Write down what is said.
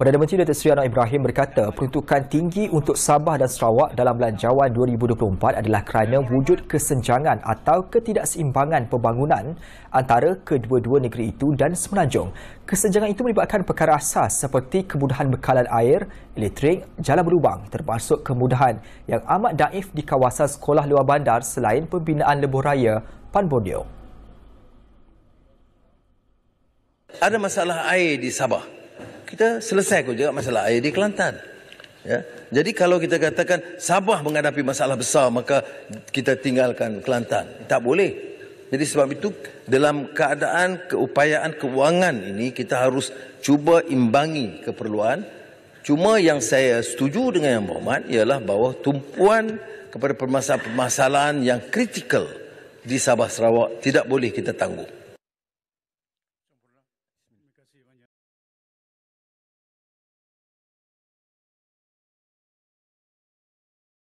Perdana Menteri Datuk Seri Anwar Ibrahim berkata peruntukan tinggi untuk Sabah dan Sarawak dalam belanjawan 2024 adalah kerana wujud kesenjangan atau ketidakseimbangan pembangunan antara kedua-dua negeri itu dan semenanjung. Kesenjangan itu melibatkan perkara asas seperti kemudahan bekalan air, elektrik, jalan berlubang termasuk kemudahan yang amat daif di kawasan sekolah luar bandar selain pembinaan lebuh raya Pan Borneo. Ada masalah air di Sabah kita selesai kau juga masalah air di Kelantan. Ya. Jadi kalau kita katakan Sabah menghadapi masalah besar maka kita tinggalkan Kelantan. Tak boleh. Jadi sebab itu dalam keadaan keupayaan kewangan ini kita harus cuba imbangi keperluan. Cuma yang saya setuju dengan Yang Muhammad ialah bahawa tumpuan kepada permasalahan-permasalahan yang kritikal di Sabah Sarawak tidak boleh kita tangguh.